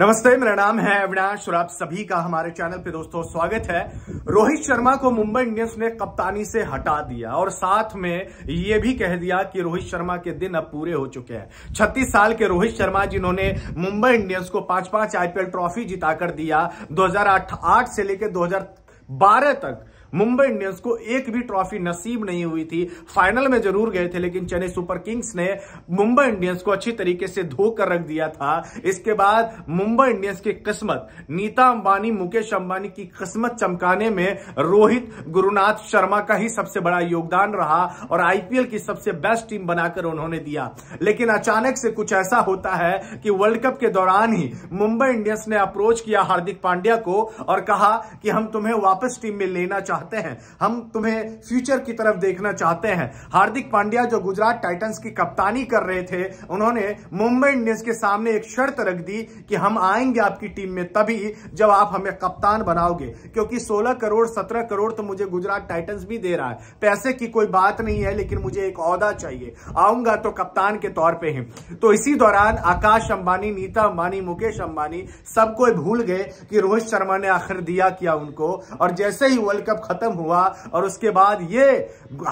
नमस्ते मेरा नाम है अविनाश और आप सभी का हमारे चैनल पे दोस्तों स्वागत है रोहित शर्मा को मुंबई इंडियंस ने कप्तानी से हटा दिया और साथ में ये भी कह दिया कि रोहित शर्मा के दिन अब पूरे हो चुके हैं 36 साल के रोहित शर्मा जिन्होंने मुंबई इंडियंस को पांच पांच आईपीएल ट्रॉफी जिताकर दिया दो से लेकर दो बारह तक मुंबई इंडियंस को एक भी ट्रॉफी नसीब नहीं हुई थी फाइनल में जरूर गए थे लेकिन चेन्नई सुपर किंग्स ने मुंबई इंडियंस को अच्छी तरीके से धोकर रख दिया था इसके बाद मुंबई इंडियंस की किस्मत नीता अंबानी मुकेश अंबानी की किस्मत चमकाने में रोहित गुरुनाथ शर्मा का ही सबसे बड़ा योगदान रहा और आईपीएल की सबसे बेस्ट टीम बनाकर उन्होंने दिया लेकिन अचानक से कुछ ऐसा होता है कि वर्ल्ड कप के दौरान ही मुंबई इंडियंस ने अप्रोच किया हार्दिक पांड्या को और कहा कि हम तुम्हें वापस टीम में लेना चाहते चाहते हैं हम तुम्हें फ्यूचर की तरफ देखना चाहते हैं हार्दिक पांड्या जो गुजरात टाइटंस की कप्तानी कर रहे थे उन्होंने मुंबई इंडियंस के सामने एक शर्त रख दी कि हम आएंगे आपकी टीम में तभी जब आप हमें कप्तान बनाओगे क्योंकि 16 करोड़ 17 करोड़ तो मुझे गुजरात टाइटन्स भी दे रहा है पैसे की कोई बात नहीं है लेकिन मुझे एक औहदा चाहिए आऊंगा तो कप्तान के तौर पर ही तो इसी दौरान आकाश अंबानी नीता अंबानी मुकेश अंबानी सबको भूल गए कि रोहित शर्मा ने आखिर दिया किया उनको और जैसे ही वर्ल्ड कप खत्म हुआ और उसके बाद ये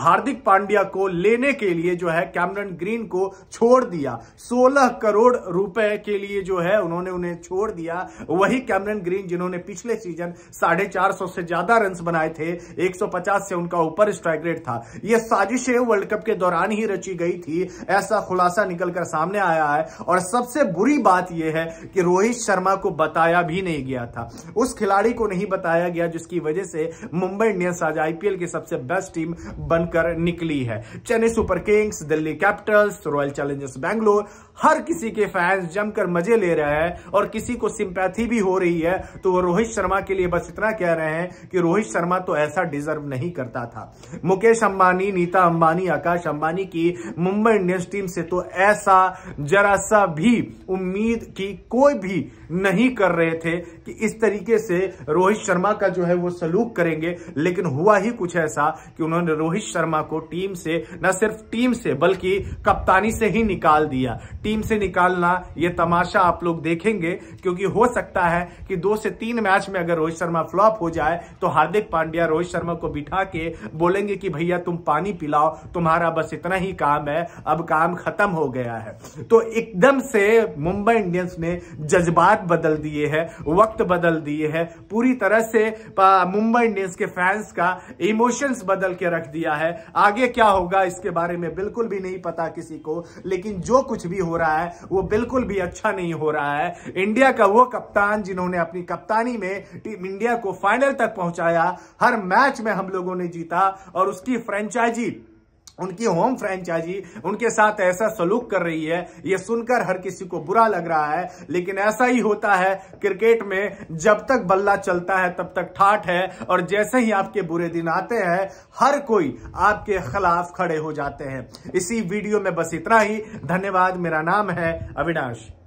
हार्दिक पांड्या को लेने के लिए जो है कैमरन ग्रीन को छोड़ दिया 16 करोड़ रुपए के लिए जो है उन्होंने उन्हें छोड़ दिया वही कैमरन ग्रीन जिन्होंने पिछले सीजन साढ़े चार सौ से ज्यादा रन बनाए थे 150 से उनका ऊपर स्ट्राइक रेट था यह साजिशें वर्ल्ड कप के दौरान ही रची गई थी ऐसा खुलासा निकलकर सामने आया है और सबसे बुरी बात यह है कि रोहित शर्मा को बताया भी नहीं गया था उस खिलाड़ी को नहीं बताया गया जिसकी वजह से मुंबई मुंबई इंडियंस आज आईपीएल की सबसे बेस्ट टीम बनकर निकली है Chennai super kings Delhi capitals royal challengers Bangalore हर किसी के फैंस जमकर मजे ले रहे हैं और किसी को सिंपैथी भी हो रही है तो वो रोहित शर्मा के लिए बस इतना कह रहे हैं कि रोहित शर्मा तो ऐसा डिजर्व नहीं करता था मुकेश अंबानी नीता अंबानी आकाश अंबानी की मुंबई इंडियंस टीम से तो ऐसा जरा सा भी उम्मीद की कोई भी नहीं कर रहे थे कि इस तरीके से रोहित शर्मा का जो है वो सलूक करेंगे लेकिन हुआ ही कुछ ऐसा कि उन्होंने रोहित शर्मा को टीम से न सिर्फ टीम से बल्कि कप्तानी से ही निकाल दिया टीम से निकालना यह तमाशा आप लोग देखेंगे क्योंकि हो सकता है कि दो से तीन मैच में अगर रोहित शर्मा फ्लॉप हो जाए तो हार्दिक पांड्या रोहित शर्मा को बिठा के बोलेंगे कि भैया तुम पानी पिलाओ तुम्हारा बस इतना ही काम है अब काम खत्म हो गया है तो एकदम से मुंबई इंडियंस ने जज्बात बदल दिए हैं वक्त बदल दिए हैं पूरी तरह से मुंबई इंडियंस के फैन फैंस का इमोशंस बदल के रख दिया है आगे क्या होगा इसके बारे में बिल्कुल भी नहीं पता किसी को लेकिन जो कुछ भी हो रहा है वो बिल्कुल भी अच्छा नहीं हो रहा है इंडिया का वो कप्तान जिन्होंने अपनी कप्तानी में टीम इंडिया को फाइनल तक पहुंचाया हर मैच में हम लोगों ने जीता और उसकी फ्रेंचाइजी उनकी होम फ्रेंचाइजी उनके साथ ऐसा सलूक कर रही है ये सुनकर हर किसी को बुरा लग रहा है लेकिन ऐसा ही होता है क्रिकेट में जब तक बल्ला चलता है तब तक ठाठ है और जैसे ही आपके बुरे दिन आते हैं हर कोई आपके खिलाफ खड़े हो जाते हैं इसी वीडियो में बस इतना ही धन्यवाद मेरा नाम है अविनाश